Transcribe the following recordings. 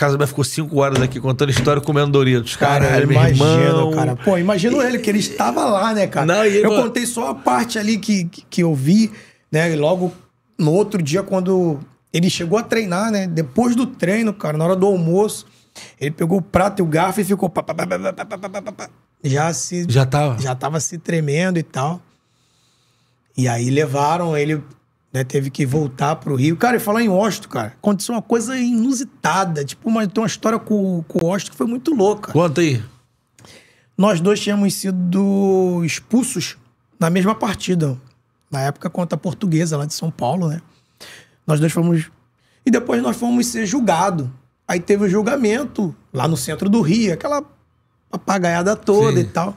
casa, mas ficou cinco horas aqui contando história comendo Doritos. Cara, cara meu irmão. cara. Pô, imagino ele, que ele estava lá, né, cara? Não, ele, eu mano... contei só a parte ali que, que, que eu vi, né? E logo no outro dia, quando ele chegou a treinar, né? Depois do treino, cara, na hora do almoço, ele pegou o prato e o garfo e ficou. Já se. Já tava? Já tava se tremendo e tal. E aí levaram ele né, teve que voltar pro Rio. Cara, e falar em Osto, cara, aconteceu uma coisa inusitada. Tipo, uma, tem uma história com, com o Osto que foi muito louca. Conta aí. Nós dois tínhamos sido expulsos na mesma partida. Na época contra a portuguesa lá de São Paulo, né? Nós dois fomos. E depois nós fomos ser julgados. Aí teve o um julgamento lá no centro do Rio, aquela apagaiada toda Sim. e tal.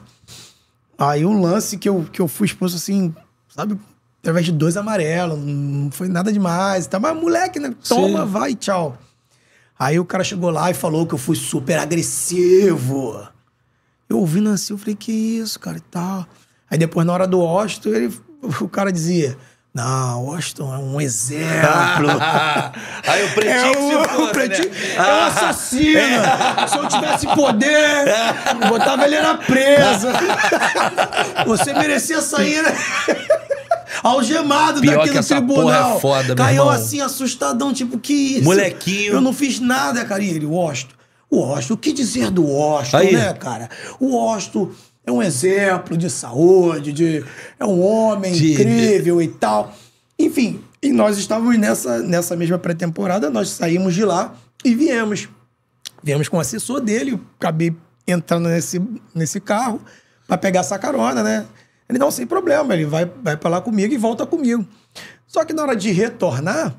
Aí um lance que eu, que eu fui expulso assim, sabe, através de dois amarelos, não foi nada demais. Tá, mas moleque, né? Toma, Sim. vai, tchau. Aí o cara chegou lá e falou que eu fui super agressivo. Eu ouvindo assim, eu falei, que isso, cara, e tal. Aí depois, na hora do Austin, ele, o cara dizia, não, Austin é um exemplo. Aí o é pretinho é o, fosse, o né? pretinho né? é um assassino. Se eu tivesse poder, botava ele na presa. Você merecia sair, né? algemado Pior daquele que é tribunal. É foda, Caiu assim, assustadão, tipo, que isso? Molequinho. Eu não fiz nada, cara. E ele, o Osto. O Osto, o que dizer do Osto, Aí. né, cara? O Osto é um exemplo de saúde, de, é um homem de, incrível e tal. Enfim, e nós estávamos nessa, nessa mesma pré-temporada, nós saímos de lá e viemos. Viemos com o assessor dele, acabei entrando nesse, nesse carro para pegar essa carona, né? Ele não sem problema, ele vai, vai para lá comigo e volta comigo. Só que na hora de retornar,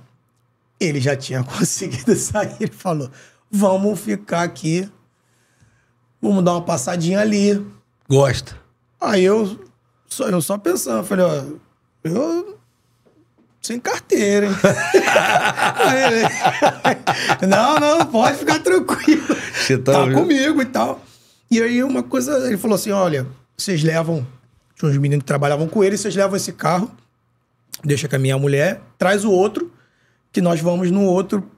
ele já tinha conseguido sair. Ele falou: vamos ficar aqui, vamos dar uma passadinha ali. Gosta. Aí eu só, eu só pensando, falei, ó, eu sem carteira, hein? não, não, pode ficar tranquilo. Você tá, tá comigo e tal. E aí uma coisa, ele falou assim: olha, vocês levam tinha uns meninos que trabalhavam com ele, vocês levam esse carro, deixa com a minha mulher, traz o outro, que nós vamos no outro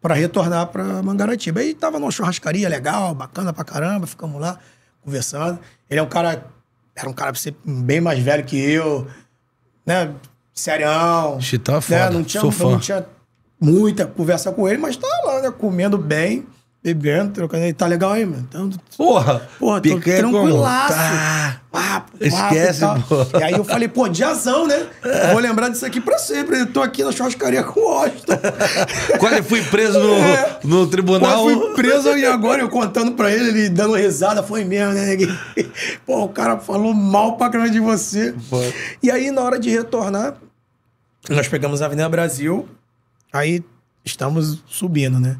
para retornar para Mangaratiba. E tava numa churrascaria legal, bacana pra caramba, ficamos lá conversando. Ele é um cara, era um cara bem mais velho que eu, né? Serião. Chitá né, foda, né? não tinha, Sou fã. não tinha muita conversa com ele, mas tava tá lá, né? Comendo bem bebendo, trocando. tá legal aí, mano. Então, porra! Porra, tô tranquilaço. Tá. Esquece, e porra. E aí eu falei, pô, diazão, né? É. Vou lembrar disso aqui pra sempre. Eu tô aqui na churrascaria com o Washington. Quase fui preso no, é. no tribunal. Quase fui preso e agora eu contando pra ele, ele dando risada. Foi mesmo, né? Pô, o cara falou mal pra caramba de você. E aí, na hora de retornar, nós pegamos a Avenida Brasil. Aí estamos subindo, né?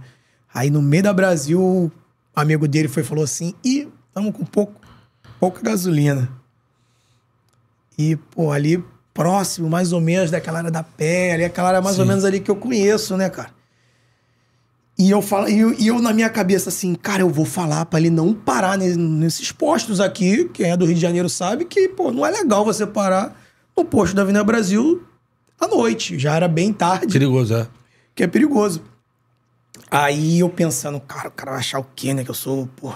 Aí no meio da Brasil, o amigo dele foi falou assim: "E estamos com pouco, pouca gasolina". E pô, ali próximo, mais ou menos daquela área da pele, aquela área mais Sim. ou menos ali que eu conheço, né, cara? E eu falo, e eu, e eu, na minha cabeça assim, cara, eu vou falar para ele não parar nesses postos aqui. Quem é do Rio de Janeiro sabe que, pô, não é legal você parar no posto da Avenida Brasil à noite. Já era bem tarde. Perigoso, é. Que é perigoso. Aí eu pensando, cara, o cara vai achar o quê, né? Que eu sou, pô,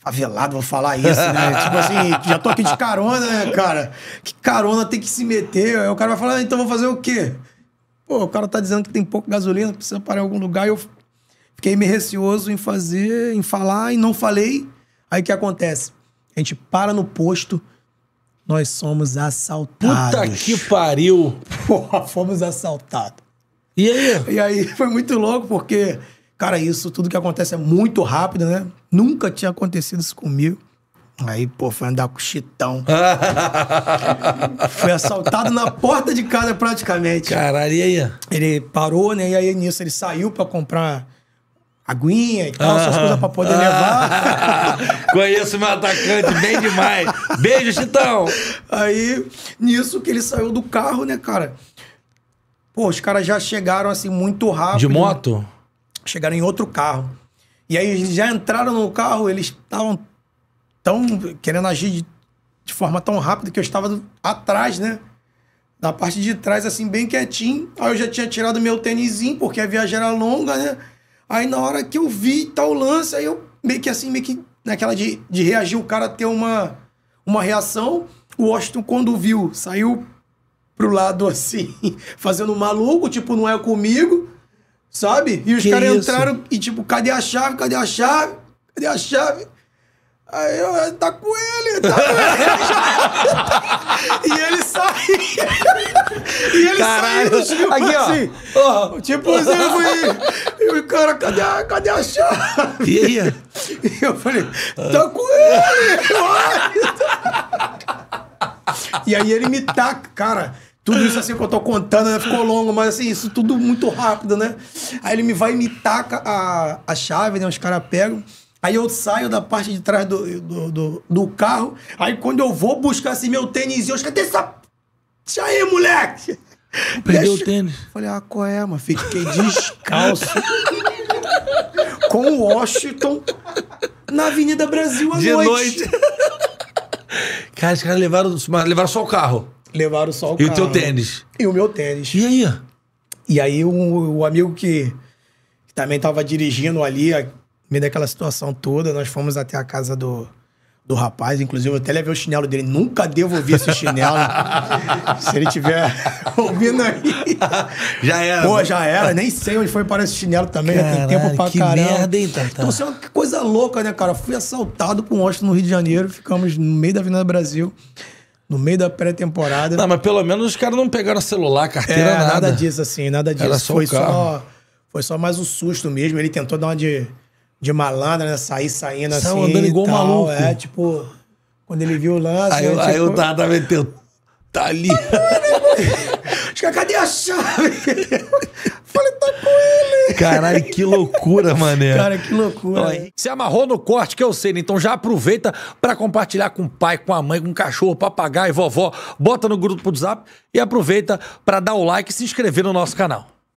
favelado, vou falar isso, né? tipo assim, já tô aqui de carona, né, cara? Que carona tem que se meter? Aí o cara vai falar, ah, então vou fazer o quê? Pô, o cara tá dizendo que tem pouco gasolina, precisa parar em algum lugar. E eu fiquei meio receoso em fazer, em falar, e não falei. Aí o que acontece? A gente para no posto, nós somos assaltados. Puta que pariu! Porra, fomos assaltados. E aí? E aí foi muito louco, porque, cara, isso tudo que acontece é muito rápido, né? Nunca tinha acontecido isso comigo. Aí, pô, foi andar com o Chitão. foi assaltado na porta de casa praticamente. Caralho, e aí? Ele parou, né? E aí nisso ele saiu pra comprar aguinha e tal, as essas coisas pra poder levar. Conheço meu atacante bem demais. Beijo, Chitão! Aí, nisso que ele saiu do carro, né, cara? Pô, os caras já chegaram assim muito rápido. De moto? Chegaram em outro carro. E aí eles já entraram no carro, eles estavam tão querendo agir de, de forma tão rápida que eu estava atrás, né? Na parte de trás, assim, bem quietinho. Aí eu já tinha tirado meu tênisinho, porque a viagem era longa, né? Aí na hora que eu vi tal lance, aí eu meio que assim, meio que naquela de, de reagir, o cara ter uma, uma reação. O Washington, quando viu, saiu pro lado assim, fazendo maluco, tipo, não é comigo, sabe? E os caras entraram e, tipo, cadê a chave? Cadê a chave? Cadê a chave? Aí eu, ah, tá com ele, tá com ele. e ele sai. e ele Caralho. sai. Tipo Aqui, assim, ó. Oh. Tipo assim, eu fui. E o cara, cadê a, cadê a chave? E aí? E eu falei, tá com ele. e aí ele me taca, cara. Tudo isso assim que eu tô contando, né? Ficou longo, mas assim, isso tudo muito rápido, né? Aí ele me vai e me taca a, a chave, né? Os caras pegam. Aí eu saio da parte de trás do, do, do, do carro. Aí quando eu vou buscar assim, meu tênis, eu cadê essa. Deixa aí, moleque! Perdeu o tênis. Falei, ah, qual é, mano? Fiquei descalço. com Washington na Avenida Brasil à de noite. noite. cara, os caras levaram, levaram só o carro. Levaram só o carro. E o teu tênis? E o meu tênis. E aí? E aí o, o amigo que, que também estava dirigindo ali, a, meio daquela situação toda, nós fomos até a casa do, do rapaz, inclusive eu até levei o chinelo dele, nunca devolvi esse chinelo. Se ele tiver ouvindo aí. Já era. Pô, né? já era, nem sei onde foi para esse chinelo também, Caralho, né? tem tempo pra que caramba. Merda, hein, tata. Então, assim, uma coisa louca, né, cara? Fui assaltado com um no Rio de Janeiro, ficamos no meio da Avenida Brasil no meio da pré-temporada. Não, mas pelo menos os caras não pegaram celular, carteira, é, nada. Nada disso, assim, nada disso. Era só foi, só, foi só mais um susto mesmo. Ele tentou dar uma de, de malandra, né? Sair saindo Saiu assim. andando igual tal, maluco. É, tipo, quando ele viu o lance. Aí, né, eu, aí tipo... o Dada meteu. Tá ali. Acho que cadê a chave? Caralho, que loucura, mané. Cara, que loucura. Ó, se amarrou no corte que eu sei, né? Então já aproveita para compartilhar com o pai, com a mãe, com o cachorro, papagaio, vovó. Bota no grupo do WhatsApp e aproveita para dar o like e se inscrever no nosso canal.